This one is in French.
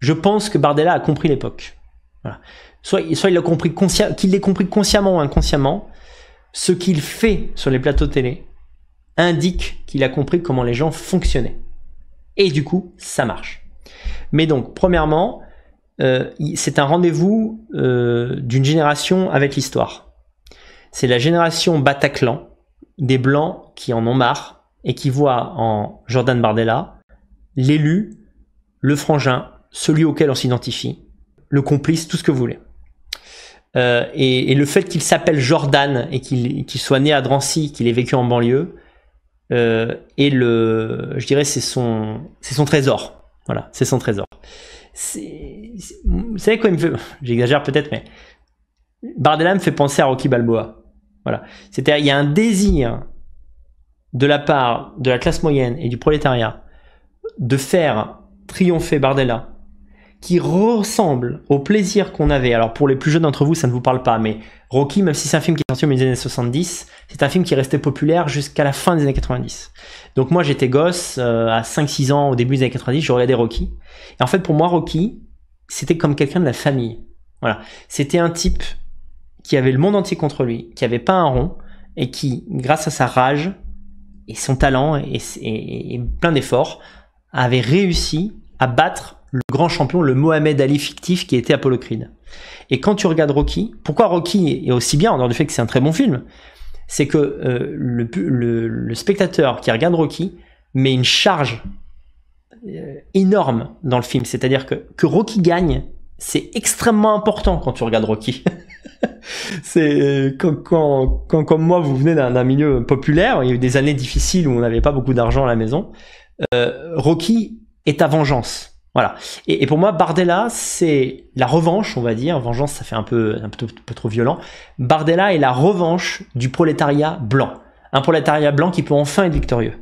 Je pense que Bardella a compris l'époque. Soit, il l'a compris qu'il l'ait compris consciemment ou inconsciemment. Ce qu'il fait sur les plateaux télé indique qu'il a compris comment les gens fonctionnaient. Et du coup, ça marche. Mais donc, premièrement, euh, c'est un rendez-vous euh, d'une génération avec l'histoire. C'est la génération Bataclan, des Blancs qui en ont marre et qui voient en Jordan Bardella l'élu, le frangin, celui auquel on s'identifie, le complice, tout ce que vous voulez. Euh, et, le fait qu'il s'appelle Jordan et qu'il soit né à Drancy, qu'il ait vécu en banlieue, et euh, le, je dirais, c'est son, c'est son trésor. Voilà, c'est son trésor. vous savez quoi il me fait J'exagère peut-être, mais Bardella me fait penser à Rocky Balboa. Voilà, C'était, il y a un désir de la part de la classe moyenne et du prolétariat de faire triompher Bardella qui ressemble au plaisir qu'on avait. Alors pour les plus jeunes d'entre vous, ça ne vous parle pas, mais Rocky, même si c'est un film qui est sorti au milieu des années 70, c'est un film qui est resté populaire jusqu'à la fin des années 90. Donc moi j'étais gosse, euh, à 5-6 ans au début des années 90, je regardais Rocky. Et en fait pour moi Rocky, c'était comme quelqu'un de la famille. Voilà. C'était un type qui avait le monde entier contre lui, qui avait pas un rond, et qui, grâce à sa rage, et son talent, et plein d'efforts, avait réussi à battre le grand champion, le Mohamed Ali fictif qui était Apollo Creed. Et quand tu regardes Rocky, pourquoi Rocky est aussi bien, en dehors du fait que c'est un très bon film, c'est que euh, le, spectateur qui regarde Rocky met une charge euh, énorme dans le film. C'est-à-dire que, que Rocky gagne, c'est extrêmement important quand tu regardes Rocky. c'est euh, quand, comme moi, vous venez d'un milieu populaire, il y a eu des années difficiles où on n'avait pas beaucoup d'argent à la maison. Rocky est à vengeance voilà. Et, pour moi, Bardella, c'est la revanche, on va dire. Vengeance, ça fait un peu, un peu trop violent. Bardella est la revanche du prolétariat blanc. Un prolétariat blanc qui peut enfin être victorieux.